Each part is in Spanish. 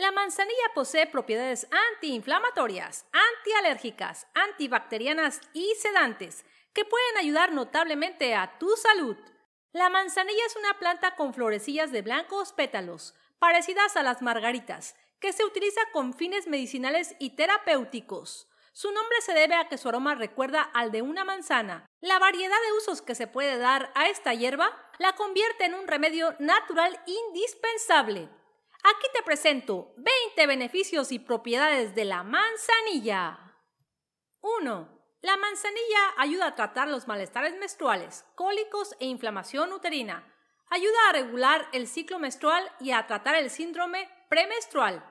La manzanilla posee propiedades antiinflamatorias, antialérgicas, antibacterianas y sedantes que pueden ayudar notablemente a tu salud. La manzanilla es una planta con florecillas de blancos pétalos, parecidas a las margaritas, que se utiliza con fines medicinales y terapéuticos. Su nombre se debe a que su aroma recuerda al de una manzana. La variedad de usos que se puede dar a esta hierba la convierte en un remedio natural indispensable. Aquí te presento 20 beneficios y propiedades de la manzanilla. 1. La manzanilla ayuda a tratar los malestares menstruales, cólicos e inflamación uterina. Ayuda a regular el ciclo menstrual y a tratar el síndrome premenstrual.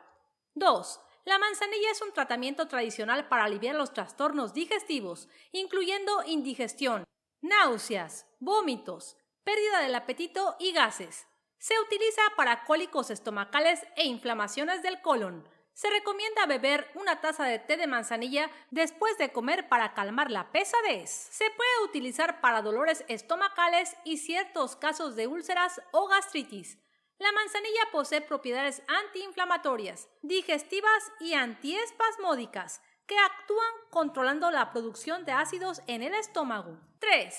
2. La manzanilla es un tratamiento tradicional para aliviar los trastornos digestivos, incluyendo indigestión, náuseas, vómitos, pérdida del apetito y gases. Se utiliza para cólicos estomacales e inflamaciones del colon. Se recomienda beber una taza de té de manzanilla después de comer para calmar la pesadez. Se puede utilizar para dolores estomacales y ciertos casos de úlceras o gastritis. La manzanilla posee propiedades antiinflamatorias, digestivas y antiespasmódicas que actúan controlando la producción de ácidos en el estómago. 3.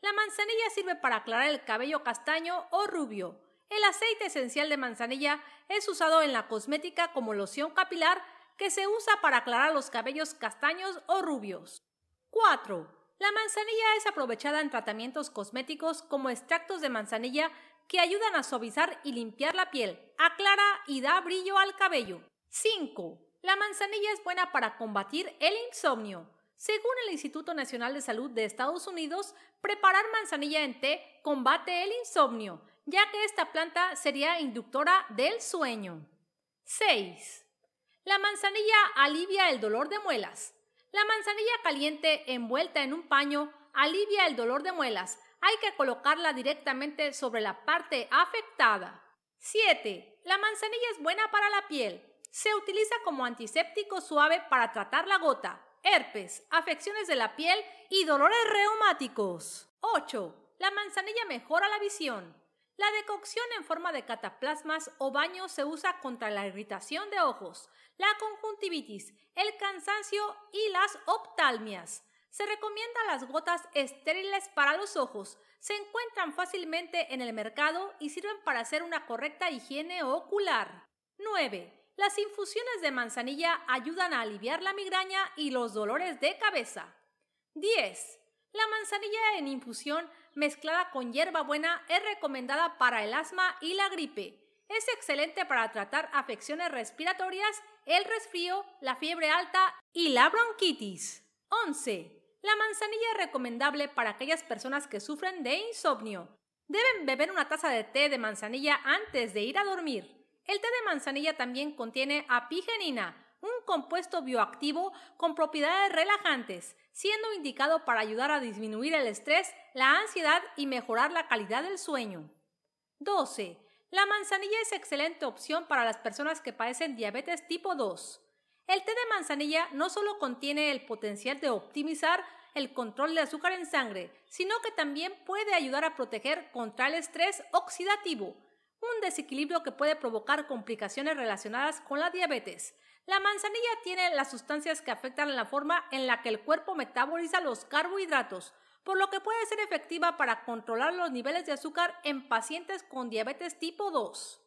La manzanilla sirve para aclarar el cabello castaño o rubio, el aceite esencial de manzanilla es usado en la cosmética como loción capilar que se usa para aclarar los cabellos castaños o rubios. 4. La manzanilla es aprovechada en tratamientos cosméticos como extractos de manzanilla que ayudan a suavizar y limpiar la piel, aclara y da brillo al cabello. 5. La manzanilla es buena para combatir el insomnio. Según el Instituto Nacional de Salud de Estados Unidos, preparar manzanilla en té combate el insomnio ya que esta planta sería inductora del sueño. 6. La manzanilla alivia el dolor de muelas. La manzanilla caliente envuelta en un paño alivia el dolor de muelas. Hay que colocarla directamente sobre la parte afectada. 7. La manzanilla es buena para la piel. Se utiliza como antiséptico suave para tratar la gota, herpes, afecciones de la piel y dolores reumáticos. 8. La manzanilla mejora la visión. La decocción en forma de cataplasmas o baños se usa contra la irritación de ojos, la conjuntivitis, el cansancio y las optalmias. Se recomienda las gotas estériles para los ojos. Se encuentran fácilmente en el mercado y sirven para hacer una correcta higiene ocular. 9. Las infusiones de manzanilla ayudan a aliviar la migraña y los dolores de cabeza. 10. La manzanilla en infusión mezclada con buena, es recomendada para el asma y la gripe. Es excelente para tratar afecciones respiratorias, el resfrío, la fiebre alta y la bronquitis. 11. La manzanilla es recomendable para aquellas personas que sufren de insomnio. Deben beber una taza de té de manzanilla antes de ir a dormir. El té de manzanilla también contiene apigenina, compuesto bioactivo con propiedades relajantes, siendo indicado para ayudar a disminuir el estrés, la ansiedad y mejorar la calidad del sueño. 12. La manzanilla es excelente opción para las personas que padecen diabetes tipo 2. El té de manzanilla no solo contiene el potencial de optimizar el control de azúcar en sangre, sino que también puede ayudar a proteger contra el estrés oxidativo, un desequilibrio que puede provocar complicaciones relacionadas con la diabetes. La manzanilla tiene las sustancias que afectan la forma en la que el cuerpo metaboliza los carbohidratos, por lo que puede ser efectiva para controlar los niveles de azúcar en pacientes con diabetes tipo 2.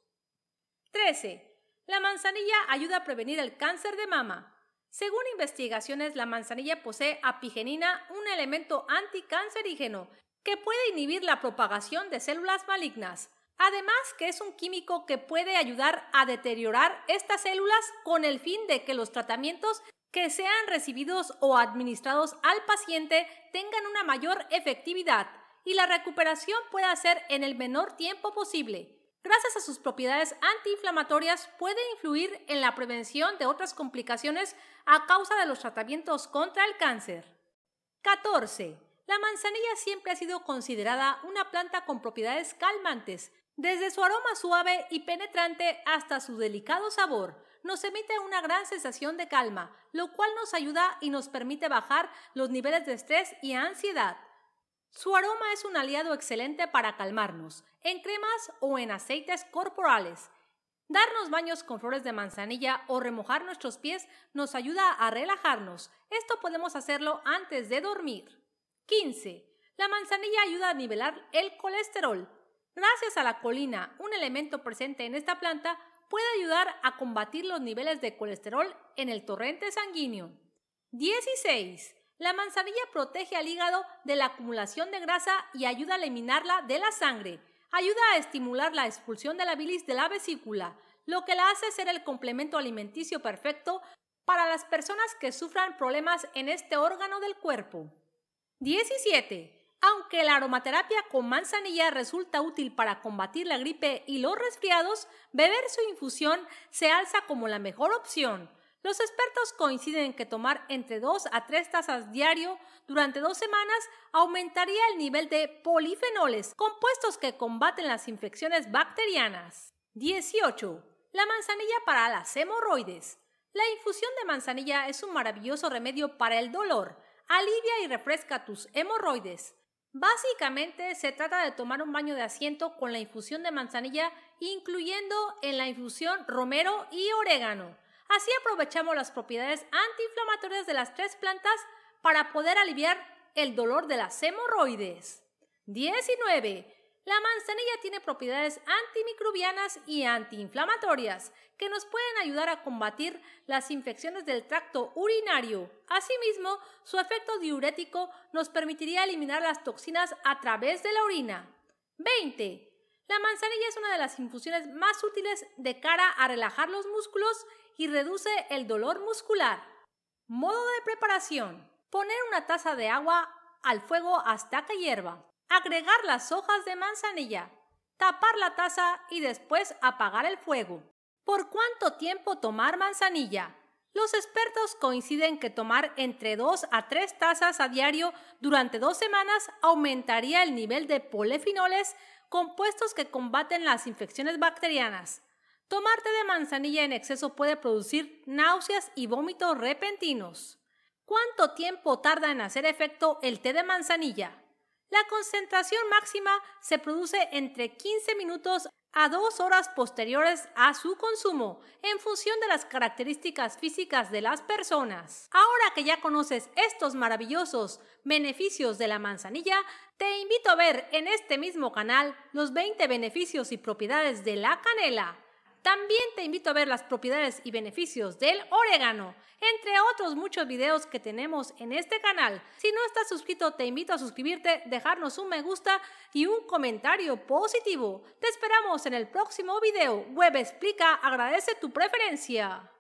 13. La manzanilla ayuda a prevenir el cáncer de mama. Según investigaciones, la manzanilla posee apigenina, un elemento anticancerígeno, que puede inhibir la propagación de células malignas. Además que es un químico que puede ayudar a deteriorar estas células con el fin de que los tratamientos que sean recibidos o administrados al paciente tengan una mayor efectividad y la recuperación pueda ser en el menor tiempo posible. Gracias a sus propiedades antiinflamatorias puede influir en la prevención de otras complicaciones a causa de los tratamientos contra el cáncer. 14. La manzanilla siempre ha sido considerada una planta con propiedades calmantes, desde su aroma suave y penetrante hasta su delicado sabor, nos emite una gran sensación de calma, lo cual nos ayuda y nos permite bajar los niveles de estrés y ansiedad. Su aroma es un aliado excelente para calmarnos, en cremas o en aceites corporales. Darnos baños con flores de manzanilla o remojar nuestros pies nos ayuda a relajarnos. Esto podemos hacerlo antes de dormir. 15. La manzanilla ayuda a nivelar el colesterol, Gracias a la colina, un elemento presente en esta planta puede ayudar a combatir los niveles de colesterol en el torrente sanguíneo. 16. La manzanilla protege al hígado de la acumulación de grasa y ayuda a eliminarla de la sangre. Ayuda a estimular la expulsión de la bilis de la vesícula, lo que la hace ser el complemento alimenticio perfecto para las personas que sufran problemas en este órgano del cuerpo. 17. Aunque la aromaterapia con manzanilla resulta útil para combatir la gripe y los resfriados, beber su infusión se alza como la mejor opción. Los expertos coinciden en que tomar entre 2 a 3 tazas diario durante dos semanas aumentaría el nivel de polifenoles, compuestos que combaten las infecciones bacterianas. 18. La manzanilla para las hemorroides. La infusión de manzanilla es un maravilloso remedio para el dolor. Alivia y refresca tus hemorroides. Básicamente se trata de tomar un baño de asiento con la infusión de manzanilla, incluyendo en la infusión romero y orégano. Así aprovechamos las propiedades antiinflamatorias de las tres plantas para poder aliviar el dolor de las hemorroides. 19. La manzanilla tiene propiedades antimicrobianas y antiinflamatorias que nos pueden ayudar a combatir las infecciones del tracto urinario. Asimismo, su efecto diurético nos permitiría eliminar las toxinas a través de la orina. 20. La manzanilla es una de las infusiones más útiles de cara a relajar los músculos y reduce el dolor muscular. Modo de preparación. Poner una taza de agua al fuego hasta que hierva agregar las hojas de manzanilla, tapar la taza y después apagar el fuego. ¿Por cuánto tiempo tomar manzanilla? Los expertos coinciden que tomar entre 2 a 3 tazas a diario durante dos semanas aumentaría el nivel de polifenoles, compuestos que combaten las infecciones bacterianas. Tomar té de manzanilla en exceso puede producir náuseas y vómitos repentinos. ¿Cuánto tiempo tarda en hacer efecto el té de manzanilla? La concentración máxima se produce entre 15 minutos a 2 horas posteriores a su consumo, en función de las características físicas de las personas. Ahora que ya conoces estos maravillosos beneficios de la manzanilla, te invito a ver en este mismo canal los 20 beneficios y propiedades de la canela. También te invito a ver las propiedades y beneficios del orégano, entre otros muchos videos que tenemos en este canal. Si no estás suscrito, te invito a suscribirte, dejarnos un me gusta y un comentario positivo. Te esperamos en el próximo video. Web Explica agradece tu preferencia.